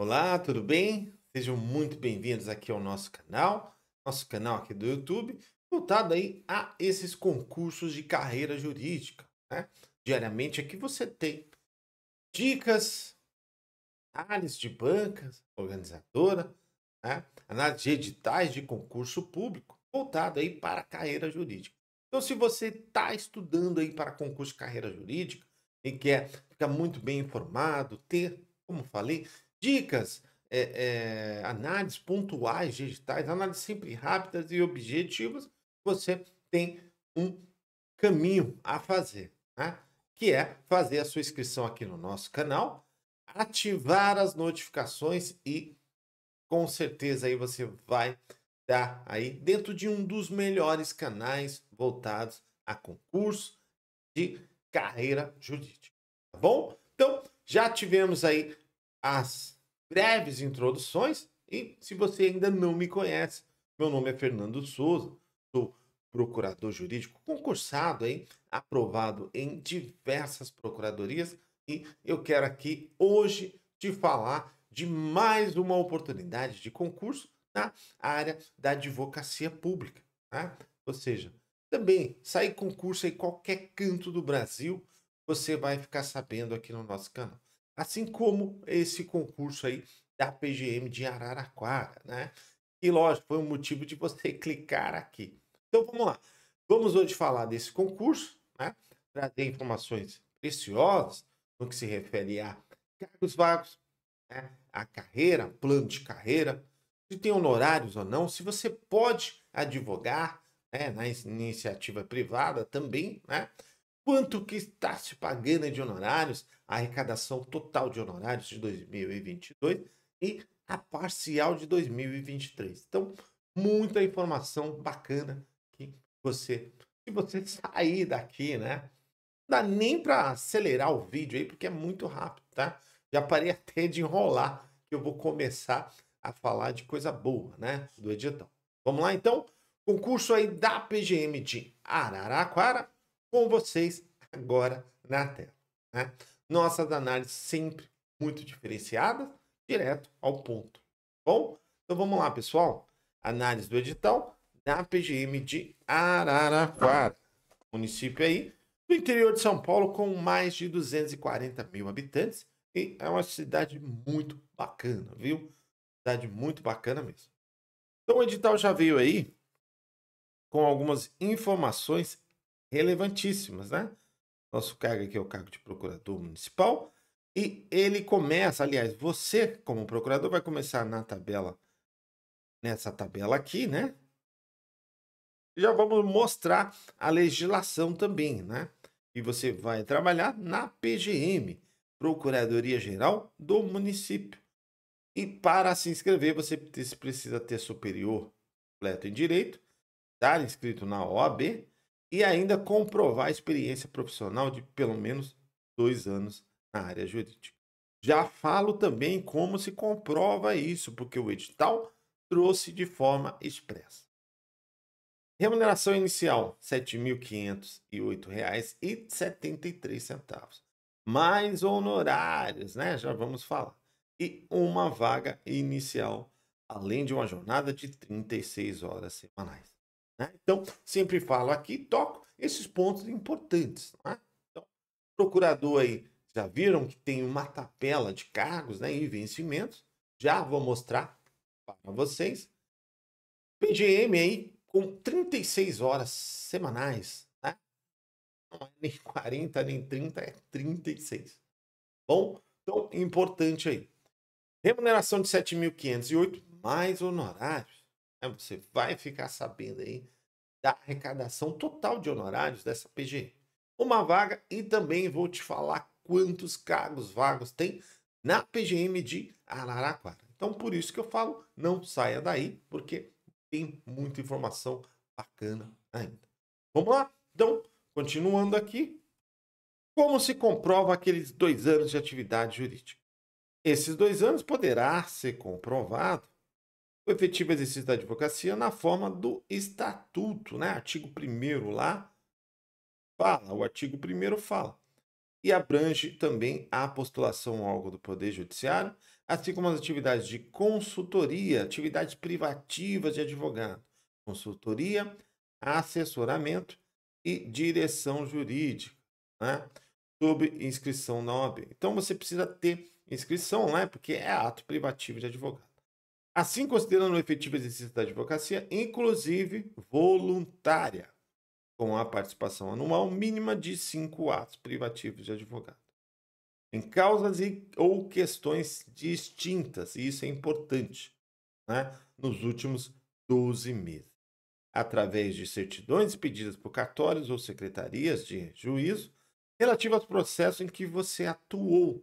Olá, tudo bem? Sejam muito bem-vindos aqui ao nosso canal, nosso canal aqui do YouTube, voltado aí a esses concursos de carreira jurídica. Né? Diariamente aqui você tem dicas, análise de bancas, organizadora, né? análise de editais de concurso público, voltado aí para a carreira jurídica. Então, se você está estudando aí para concurso de carreira jurídica e quer ficar muito bem informado, ter, como falei, dicas, é, é, análises pontuais digitais, análises sempre rápidas e objetivas, você tem um caminho a fazer, né? que é fazer a sua inscrição aqui no nosso canal, ativar as notificações e com certeza aí você vai estar aí dentro de um dos melhores canais voltados a concurso de carreira jurídica, tá bom? Então, já tivemos aí as breves introduções. E se você ainda não me conhece, meu nome é Fernando Souza, sou procurador jurídico concursado, hein? aprovado em diversas procuradorias. E eu quero aqui hoje te falar de mais uma oportunidade de concurso na área da advocacia pública. Tá? Ou seja, também sair concurso em qualquer canto do Brasil, você vai ficar sabendo aqui no nosso canal assim como esse concurso aí da PGM de Araraquara, né? E lógico, foi um motivo de você clicar aqui. Então vamos lá. Vamos hoje falar desse concurso, né? Trazer informações preciosas no que se refere a cargos vagos, né? a carreira, plano de carreira, se tem honorários ou não, se você pode advogar né? na iniciativa privada também, né? quanto que está se pagando de honorários, a arrecadação total de honorários de 2022 e a parcial de 2023. Então, muita informação bacana que você, se você sair daqui, né? Não dá nem para acelerar o vídeo aí, porque é muito rápido, tá? Já parei até de enrolar, que eu vou começar a falar de coisa boa, né? Do edital. Vamos lá, então? Concurso aí da PGM de Araraquara com vocês agora na tela. Né? Nossas análises sempre muito diferenciadas, direto ao ponto. Tá bom, então vamos lá, pessoal. Análise do edital da PGM de Araraquara, município aí do interior de São Paulo com mais de 240 mil habitantes e é uma cidade muito bacana, viu? Cidade muito bacana mesmo. Então o edital já veio aí com algumas informações relevantíssimas, né? Nosso cargo aqui é o cargo de procurador municipal. E ele começa, aliás, você, como procurador, vai começar na tabela, nessa tabela aqui, né? Já vamos mostrar a legislação também, né? E você vai trabalhar na PGM, Procuradoria Geral do Município. E para se inscrever, você precisa ter superior completo em direito, estar tá? inscrito na OAB e ainda comprovar experiência profissional de pelo menos dois anos na área jurídica. Já falo também como se comprova isso, porque o edital trouxe de forma expressa. Remuneração inicial R$ 7.508,73, mais honorários, né? Já vamos falar. E uma vaga inicial, além de uma jornada de 36 horas semanais. Né? Então, sempre falo aqui, toco esses pontos importantes. Né? Então, procurador aí, já viram que tem uma tabela de cargos né, e vencimentos? Já vou mostrar para vocês. PGM aí com 36 horas semanais. Né? Não é nem 40, nem 30, é 36. Bom, então importante aí. Remuneração de 7.508 mais honorários. Você vai ficar sabendo aí da arrecadação total de honorários dessa PG Uma vaga e também vou te falar quantos cargos vagos tem na PGM de Araraquara. Então, por isso que eu falo, não saia daí, porque tem muita informação bacana ainda. Vamos lá? Então, continuando aqui. Como se comprova aqueles dois anos de atividade jurídica? Esses dois anos poderá ser comprovado o efetivo exercício da advocacia na forma do estatuto, né? Artigo 1 lá fala, o artigo 1 fala. E abrange também a postulação ao órgão do Poder Judiciário, assim como as atividades de consultoria, atividades privativas de advogado, consultoria, assessoramento e direção jurídica, né? Sobre inscrição na OAB. Então você precisa ter inscrição, né? Porque é ato privativo de advogado assim considerando o efetivo exercício da advocacia, inclusive voluntária, com a participação anual mínima de cinco atos privativos de advogado. Em causas e, ou questões distintas, e isso é importante, né? nos últimos 12 meses. Através de certidões pedidas por cartórios ou secretarias de juízo, relativo ao processo em que você atuou,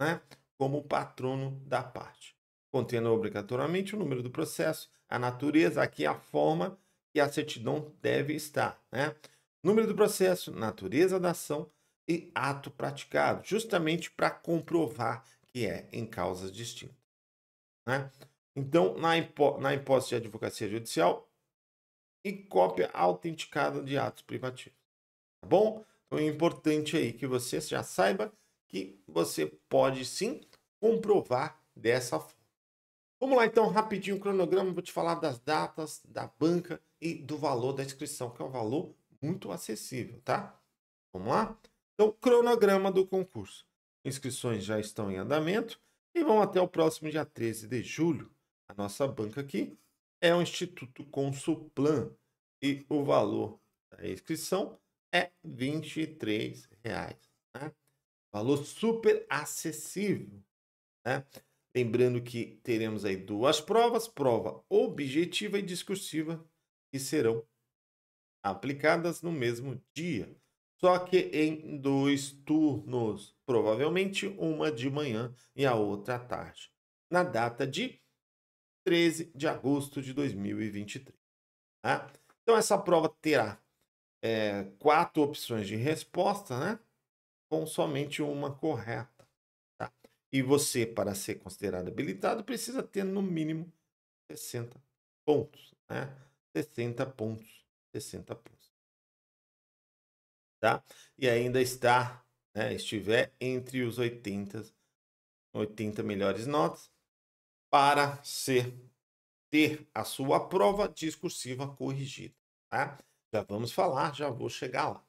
né? como patrono da parte contendo obrigatoriamente o número do processo, a natureza, aqui é a forma que a certidão deve estar, né? Número do processo, natureza da ação e ato praticado, justamente para comprovar que é em causas distintas, né? Então, na, impo na imposta de advocacia judicial e cópia autenticada de atos privativos, tá bom? Então é importante aí que você já saiba que você pode sim comprovar dessa forma. Vamos lá então, rapidinho, o cronograma, vou te falar das datas, da banca e do valor da inscrição, que é um valor muito acessível, tá? Vamos lá? Então, cronograma do concurso. Inscrições já estão em andamento e vão até o próximo dia 13 de julho. A nossa banca aqui é o Instituto Consulplan e o valor da inscrição é R$ 23,00. Né? Valor super acessível. Né? Lembrando que teremos aí duas provas, prova objetiva e discursiva, que serão aplicadas no mesmo dia, só que em dois turnos, provavelmente uma de manhã e a outra à tarde, na data de 13 de agosto de 2023. Tá? Então, essa prova terá é, quatro opções de resposta, né? com somente uma correta. E você, para ser considerado habilitado, precisa ter no mínimo 60 pontos, né? 60 pontos, 60 pontos. Tá? E ainda está, né, estiver entre os 80, 80 melhores notas para ser ter a sua prova discursiva corrigida, tá? Já vamos falar, já vou chegar lá.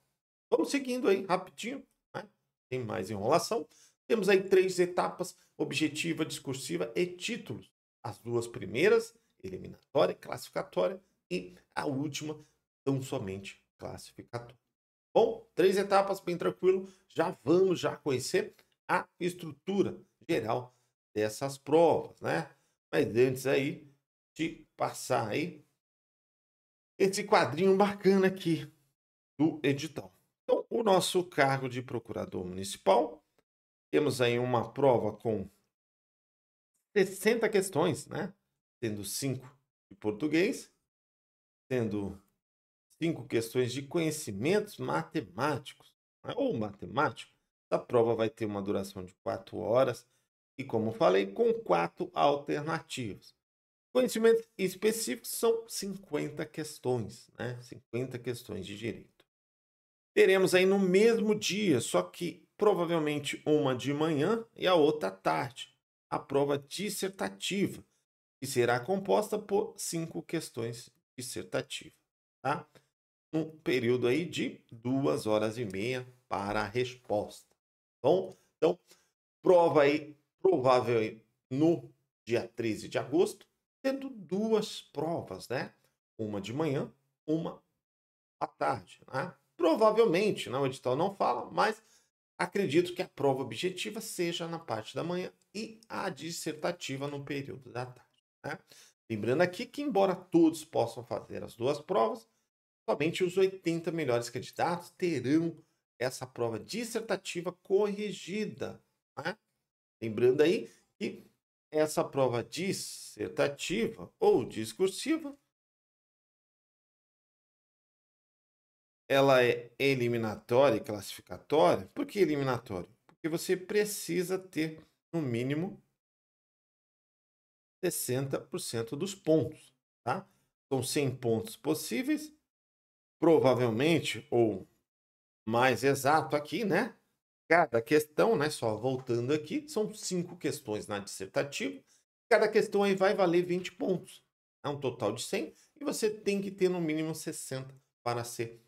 Vamos seguindo aí rapidinho, né? Tem mais enrolação. Temos aí três etapas: objetiva, discursiva e títulos. As duas primeiras, eliminatória, classificatória, e a última, tão somente classificatória. Bom, três etapas, bem tranquilo. Já vamos já conhecer a estrutura geral dessas provas, né? Mas antes aí de passar aí esse quadrinho bacana aqui do edital. Então, o nosso cargo de procurador municipal temos aí uma prova com 60 questões, né? Tendo 5 de português, tendo 5 questões de conhecimentos matemáticos, né? ou matemático. A prova vai ter uma duração de 4 horas e, como falei, com quatro alternativas. Conhecimentos específicos são 50 questões, né? 50 questões de direito. Teremos aí no mesmo dia, só que provavelmente uma de manhã e a outra à tarde. A prova dissertativa, que será composta por cinco questões dissertativas, tá? Um período aí de duas horas e meia para a resposta. Tá bom, então, prova aí, provável aí, no dia 13 de agosto, tendo duas provas, né? Uma de manhã, uma à tarde, né? Provavelmente, né? o edital não fala, mas Acredito que a prova objetiva seja na parte da manhã e a dissertativa no período da tarde. Né? Lembrando aqui que, embora todos possam fazer as duas provas, somente os 80 melhores candidatos terão essa prova dissertativa corrigida. Né? Lembrando aí que essa prova dissertativa ou discursiva ela é eliminatória e classificatória. Por que eliminatória? Porque você precisa ter, no mínimo, 60% dos pontos. Tá? São 100 pontos possíveis, provavelmente, ou mais exato aqui, né? Cada questão, né? Só voltando aqui, são cinco questões na dissertativa. Cada questão aí vai valer 20 pontos. É um total de 100 e você tem que ter no mínimo 60 para ser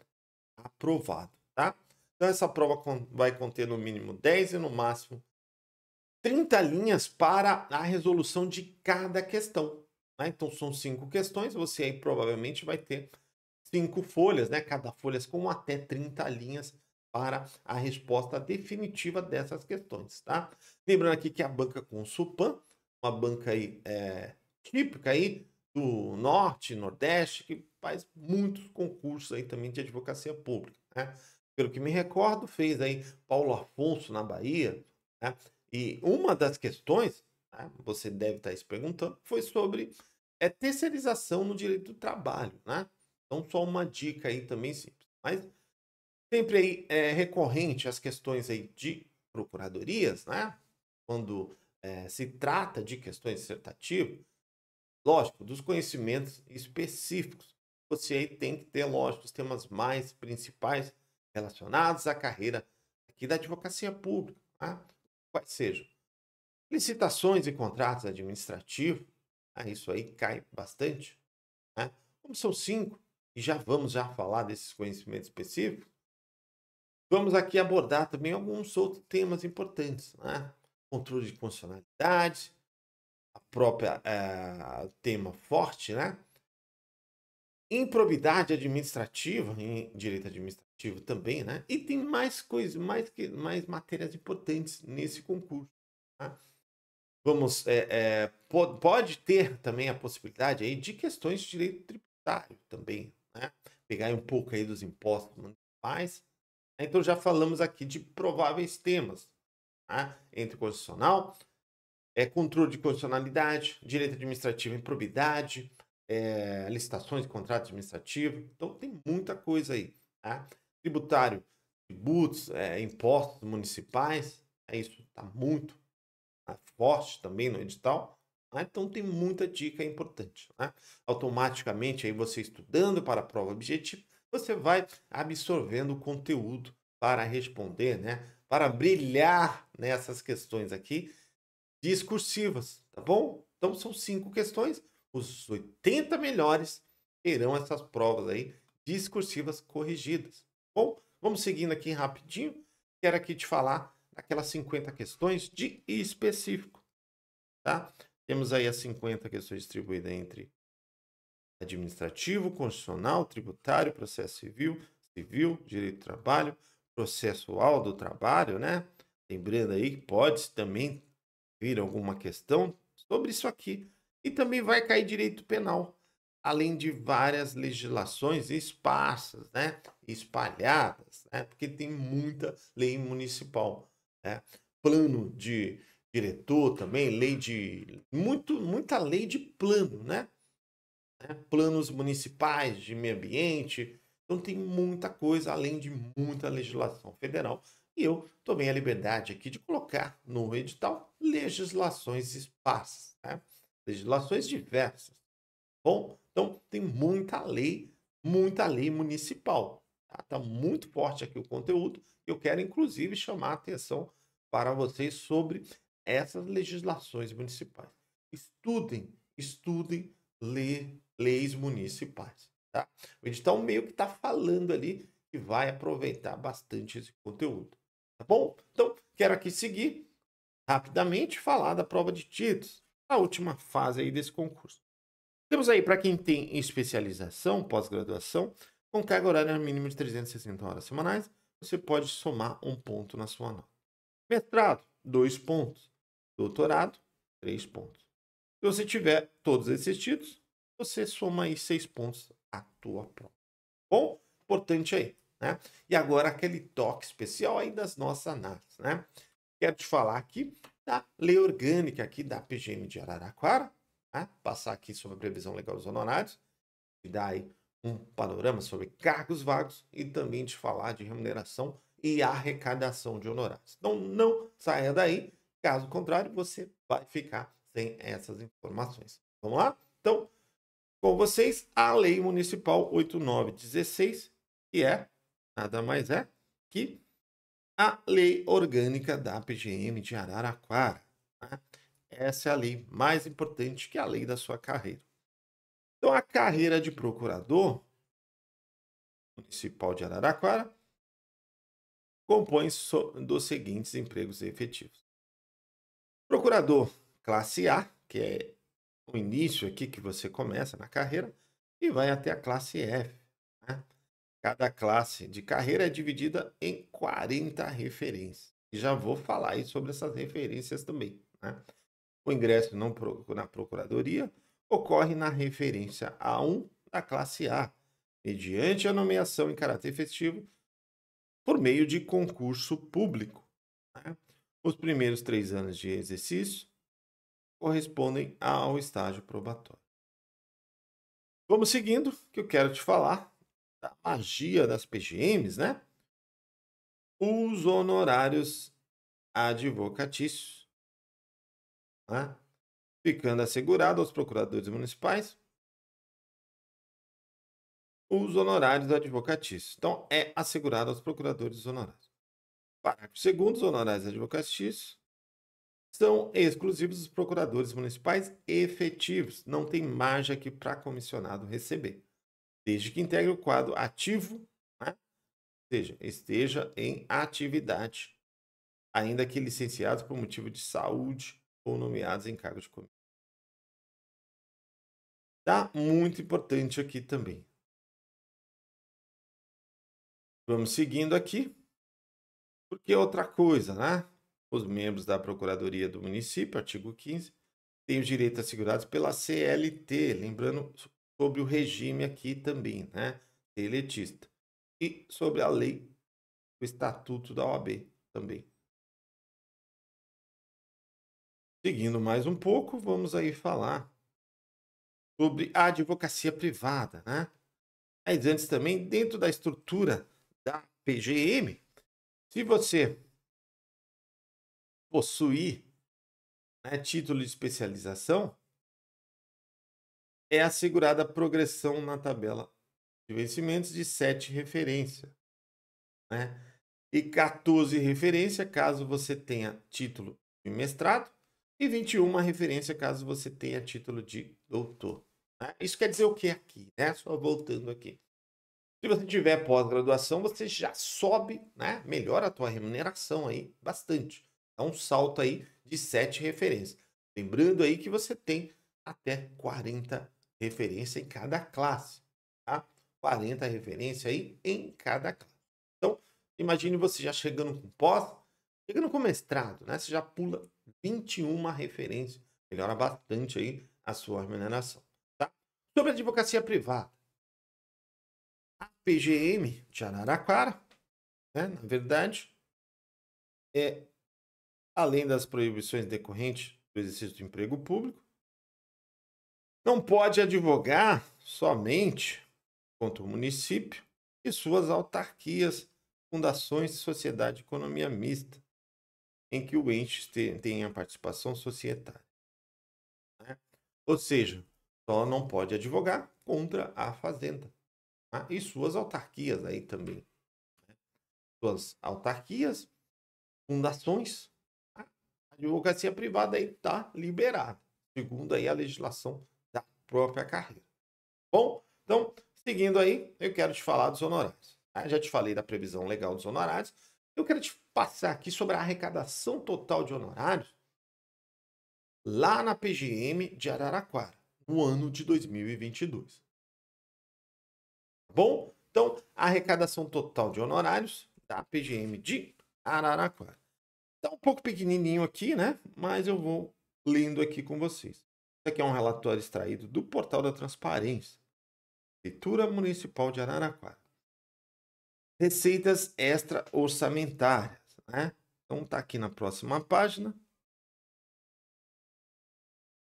aprovado, tá? Então essa prova vai conter no mínimo 10 e no máximo 30 linhas para a resolução de cada questão. Né? Então são cinco questões, você aí provavelmente vai ter cinco folhas, né? Cada folha com até 30 linhas para a resposta definitiva dessas questões, tá? Lembrando aqui que a banca com Supan, uma banca aí é, típica aí do Norte, Nordeste, que faz muitos concursos aí também de advocacia pública. Né? Pelo que me recordo, fez aí Paulo Afonso na Bahia. Né? E uma das questões, né, você deve estar tá se perguntando, foi sobre é, terceirização no direito do trabalho. Né? Então, só uma dica aí também simples. Mas sempre aí é recorrente as questões aí de procuradorias, né? quando é, se trata de questões dissertativas, Lógico, dos conhecimentos específicos. Você aí tem que ter, lógico, os temas mais principais relacionados à carreira aqui da advocacia pública, tá? quais sejam licitações e contratos administrativos, ah, isso aí cai bastante. Tá? Como são cinco, e já vamos já falar desses conhecimentos específicos, vamos aqui abordar também alguns outros temas importantes. Né? Controle de funcionalidades, próprio uh, eh, tema forte, né? Improbidade administrativa, em direito administrativo também, né? E tem mais coisas, mais, que, mais matérias importantes nesse concurso. Tá? Vamos, é, eh, é, eh, pode, pode ter também a possibilidade aí de questões de direito tributário também, né? Pegar um pouco aí dos impostos municipais. Então já falamos aqui de prováveis temas, né? entre constitucional, é, controle de constitucionalidade, direito administrativo em probidade, é, licitações, contrato administrativo. Então tem muita coisa aí. Tá? Tributário, tributos, é, impostos municipais, é isso está muito tá forte também no edital. Tá? Então tem muita dica importante. Né? Automaticamente aí você estudando para a prova objetiva, você vai absorvendo o conteúdo para responder, né? Para brilhar nessas questões aqui discursivas, tá bom? Então são cinco questões. Os 80 melhores terão essas provas aí discursivas corrigidas. Tá bom, vamos seguindo aqui rapidinho. Quero aqui te falar daquelas 50 questões de específico, tá? Temos aí as 50 questões distribuídas entre administrativo, constitucional, tributário, processo civil, civil, direito do trabalho, processual do trabalho, né? Lembrando aí que pode também vir alguma questão sobre isso aqui e também vai cair direito penal, além de várias legislações esparsas, né? espalhadas, né? porque tem muita lei municipal, né? plano de diretor também, lei de muito muita lei de plano, né? né planos municipais de meio ambiente, então tem muita coisa além de muita legislação federal. E eu tomei a liberdade aqui de colocar no edital legislações esparsas, né? legislações diversas. Bom, então tem muita lei, muita lei municipal. Está tá muito forte aqui o conteúdo. Eu quero, inclusive, chamar a atenção para vocês sobre essas legislações municipais. Estudem, estudem lei, leis municipais. Tá? O edital meio que está falando ali que vai aproveitar bastante esse conteúdo. Tá bom? Então, quero aqui seguir rapidamente falar da prova de títulos, a última fase aí desse concurso. Temos aí para quem tem especialização, pós-graduação, com carga horária mínima de 360 horas semanais, você pode somar um ponto na sua nota. Mestrado, dois pontos. Doutorado, três pontos. Se você tiver todos esses títulos, você soma aí seis pontos à tua prova. Bom, importante aí, né? E agora aquele toque especial aí das nossas análises, né? quero te falar aqui da lei orgânica aqui da PGM de Araraquara, né? passar aqui sobre a previsão legal dos honorários, te dar aí um panorama sobre cargos vagos e também te falar de remuneração e arrecadação de honorários. Então não saia daí, caso contrário, você vai ficar sem essas informações. Vamos lá? Então, com vocês, a Lei Municipal 8916, que é, nada mais é, que a lei orgânica da PGM de Araraquara. Né? Essa é a lei mais importante que a lei da sua carreira. Então, a carreira de procurador municipal de Araraquara compõe dos seguintes empregos efetivos: procurador classe A, que é o início aqui que você começa na carreira, e vai até a classe F. Né? Cada classe de carreira é dividida em 40 referências. já vou falar aí sobre essas referências também. Né? O ingresso não na procuradoria ocorre na referência A1 da classe A, mediante a nomeação em caráter efetivo por meio de concurso público. Né? Os primeiros três anos de exercício correspondem ao estágio probatório. Vamos seguindo, que eu quero te falar da magia das PGMs, né? Os honorários advocatícios, né? ficando assegurado aos procuradores municipais os honorários advocatícios. Então, é assegurado aos procuradores honorários. Parágrafo segundo, os honorários advocatícios são exclusivos dos procuradores municipais efetivos. Não tem margem aqui para comissionado receber desde que integre o quadro ativo, né? ou seja, esteja em atividade, ainda que licenciados por motivo de saúde ou nomeados em cargo de comissão. Tá muito importante aqui também. Vamos seguindo aqui, porque é outra coisa, né? Os membros da Procuradoria do Município, artigo 15, têm os direitos assegurados pela CLT, lembrando sobre o regime aqui também, né? Eletista. E sobre a lei, o estatuto da OAB também. Seguindo mais um pouco, vamos aí falar sobre a advocacia privada, né? Mas antes também, dentro da estrutura da PGM, se você possuir né, título de especialização, é assegurada a progressão na tabela de vencimentos de 7 referência. Né? E 14 referência caso você tenha título de mestrado e 21 referência caso você tenha título de doutor. Né? Isso quer dizer o que aqui? Né? Só voltando aqui. Se você tiver pós-graduação, você já sobe, né? melhora a tua remuneração aí bastante. Dá um salto aí de 7 referências. Lembrando aí que você tem até 40 referência em cada classe, tá? 40 referências aí em cada classe. Então, imagine você já chegando com pós, chegando com mestrado, né? Você já pula 21 referências, melhora bastante aí a sua remuneração, tá? Sobre advocacia privada. A PGM de Araraquara, né? na verdade, é além das proibições decorrentes do exercício do emprego público, não pode advogar somente contra o município e suas autarquias, fundações e sociedade de economia mista, em que o ente tenha participação societária. Né? Ou seja, só não pode advogar contra a fazenda né? e suas autarquias aí também. Né? Suas autarquias, fundações, tá? a advocacia privada aí está liberada, segundo aí a legislação própria carreira. Bom, então, seguindo aí, eu quero te falar dos honorários. Tá? Já te falei da previsão legal dos honorários. Eu quero te passar aqui sobre a arrecadação total de honorários lá na PGM de Araraquara, no ano de 2022. Bom, então, a arrecadação total de honorários da PGM de Araraquara. Tá um pouco pequenininho aqui, né? Mas eu vou lendo aqui com vocês isso aqui é um relatório extraído do portal da transparência. Prefeitura Municipal de Araraquara. Receitas extra-orçamentárias, né? Então tá aqui na próxima página.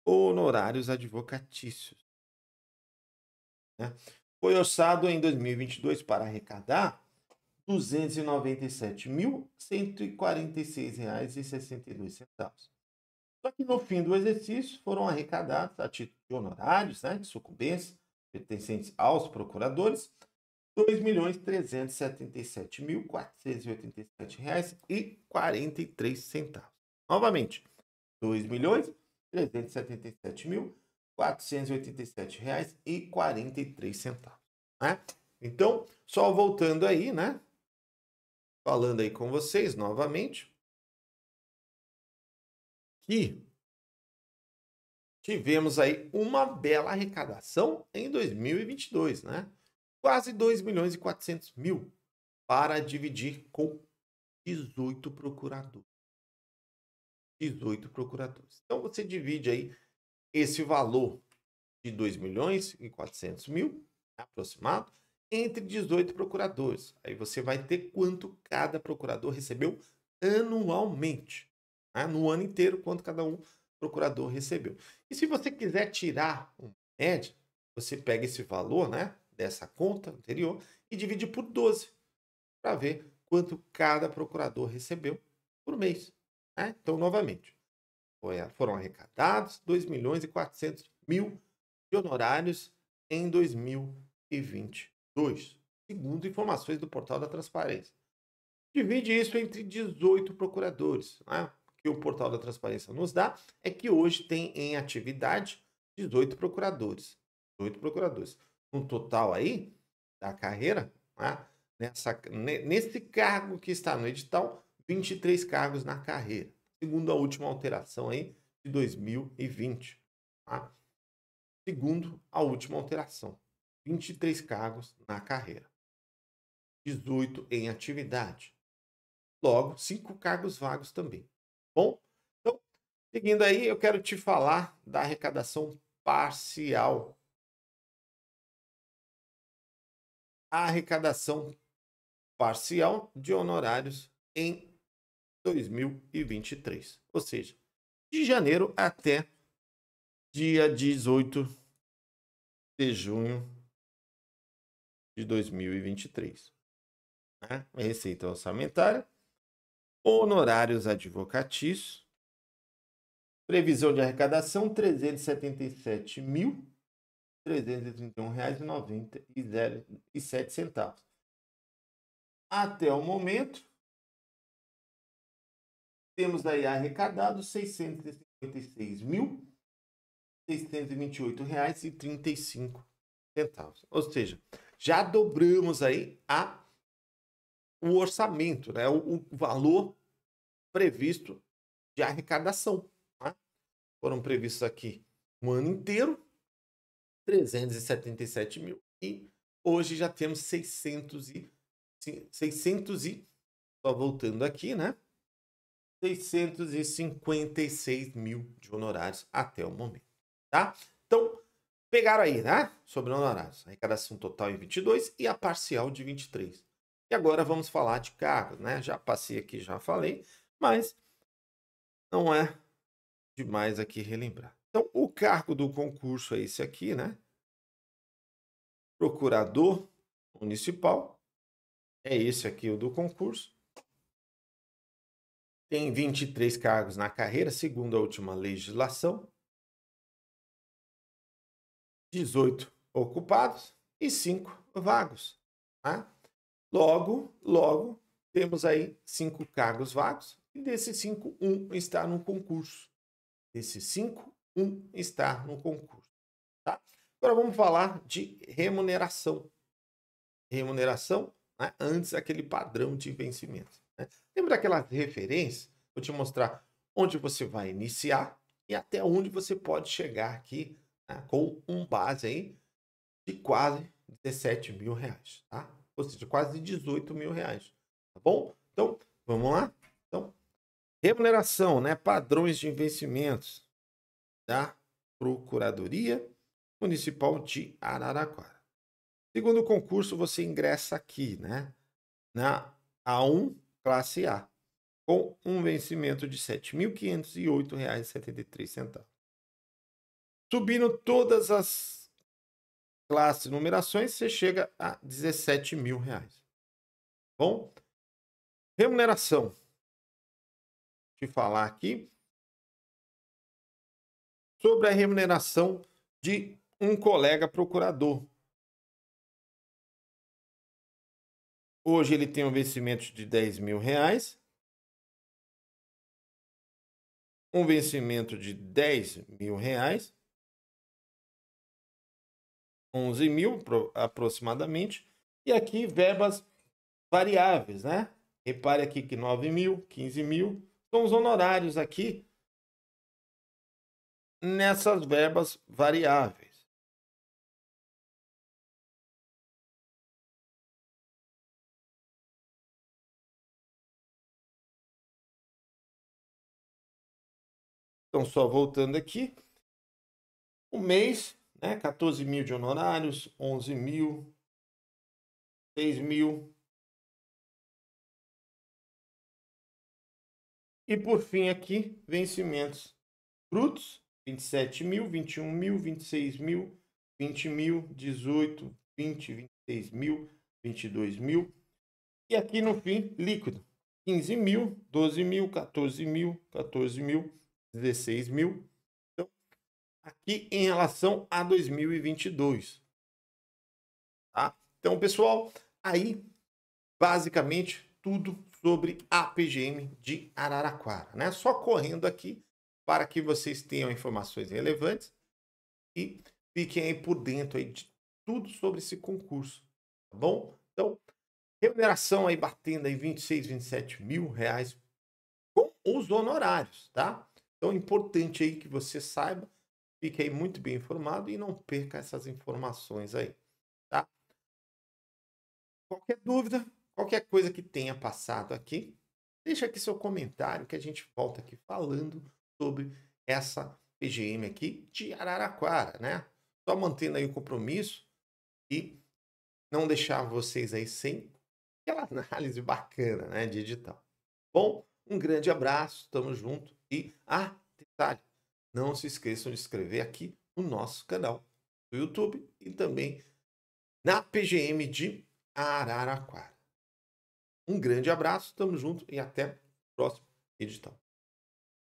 Honorários advocatícios. Né? Foi orçado em 2022 para arrecadar R$ 297.146,62. Só que no fim do exercício foram arrecadados a título de honorários, né, de sucumbência, pertencentes aos procuradores, R$ 2.377.487,43. Novamente, R$ 2.377.487,43. Né? Então, só voltando aí, né? Falando aí com vocês novamente que tivemos aí uma bela arrecadação em 2022, né? Quase 2 milhões e 400 mil para dividir com 18 procuradores. 18 procuradores. Então você divide aí esse valor de 2 milhões e 400 mil, aproximado, entre 18 procuradores. Aí você vai ter quanto cada procurador recebeu anualmente né? no ano inteiro, quanto cada um procurador recebeu. E se você quiser tirar um médio, você pega esse valor né, dessa conta anterior e divide por 12 para ver quanto cada procurador recebeu por mês. Né? Então, novamente, foram arrecadados 2 milhões e 400 mil de honorários em 2022, segundo informações do portal da Transparência. Divide isso entre 18 procuradores, né? que o portal da transparência nos dá é que hoje tem em atividade 18 procuradores. 18 procuradores. Um total aí da carreira, né? Nessa, nesse cargo que está no edital, 23 cargos na carreira, segundo a última alteração aí de 2020. Tá? Segundo a última alteração, 23 cargos na carreira, 18 em atividade. Logo, cinco cargos vagos também. Bom, então, seguindo aí, eu quero te falar da arrecadação parcial. A arrecadação parcial de honorários em 2023, ou seja, de janeiro até dia 18 de junho de 2023. Né? Receita orçamentária honorários advocatícios, previsão de arrecadação R$ 377.331,97. Até o momento, temos aí arrecadado R$ 656.628,35. Ou seja, já dobramos aí a o orçamento, né? o, o valor previsto de arrecadação. Né? Foram previstos aqui um ano inteiro, 377 mil, e hoje já temos 600 e, 600 e só voltando aqui, né? 656 mil de honorários até o momento, tá? Então, pegaram aí, né? Sobre honorários. Arrecadação total em 22 e a parcial de 23. E agora vamos falar de cargos, né? Já passei aqui, já falei, mas não é demais aqui relembrar. Então, o cargo do concurso é esse aqui, né? Procurador municipal. É esse aqui o do concurso. Tem 23 cargos na carreira, segundo a última legislação. 18 ocupados e 5 vagos. Tá? Logo, logo, temos aí cinco cargos vagos e desses cinco, um está no concurso. Desses cinco, um está no concurso. Tá? Agora vamos falar de remuneração. Remuneração né, antes daquele padrão de vencimento. Né? Lembra daquelas referências? Vou te mostrar onde você vai iniciar e até onde você pode chegar aqui né, com um base aí de quase 17 mil reais. Tá? ou seja, quase 18 mil reais. Tá bom? Então, vamos lá? Então, remuneração, né? Padrões de investimentos da Procuradoria Municipal de Araraquara. Segundo o concurso, você ingressa aqui, né? Na A1 classe A, com um vencimento de R$ 7.508,73. Subindo todas as classe numerações, você chega a 17 mil reais. Bom, remuneração. Te falar aqui sobre a remuneração de um colega procurador. Hoje ele tem um vencimento de 10 mil reais, um vencimento de 10 mil reais 11 mil aproximadamente. E aqui verbas variáveis, né? Repare aqui que 9 mil, 15 mil são os honorários aqui nessas verbas variáveis. Então, só voltando aqui, o mês né? 14 mil de honorários, 11 mil, 6 mil. E por fim aqui, vencimentos brutos, 27 mil, 21 mil, 26 mil, 20 mil, 18, 20, 26 mil, 22 mil. E aqui no fim, líquido, 15 mil, 12 mil, 14 mil, 14 mil, 16 mil, aqui em relação a 2022. Tá? Então, pessoal, aí basicamente tudo sobre a PGM de Araraquara, né? Só correndo aqui para que vocês tenham informações relevantes e fiquem aí por dentro aí de tudo sobre esse concurso, tá bom? Então, remuneração aí batendo aí 26, 27 mil reais com os honorários, tá? Então, é importante aí que você saiba Fique aí muito bem informado e não perca essas informações aí, tá? Qualquer dúvida, qualquer coisa que tenha passado aqui, deixa aqui seu comentário que a gente volta aqui falando sobre essa PGM aqui de Araraquara, né? Só mantendo aí o compromisso e não deixar vocês aí sem aquela análise bacana, né, de edital. Bom, um grande abraço, tamo junto e ah, detalhe, não se esqueçam de inscrever aqui no nosso canal do YouTube e também na PGM de Araraquara. Um grande abraço, tamo junto e até o próximo edital.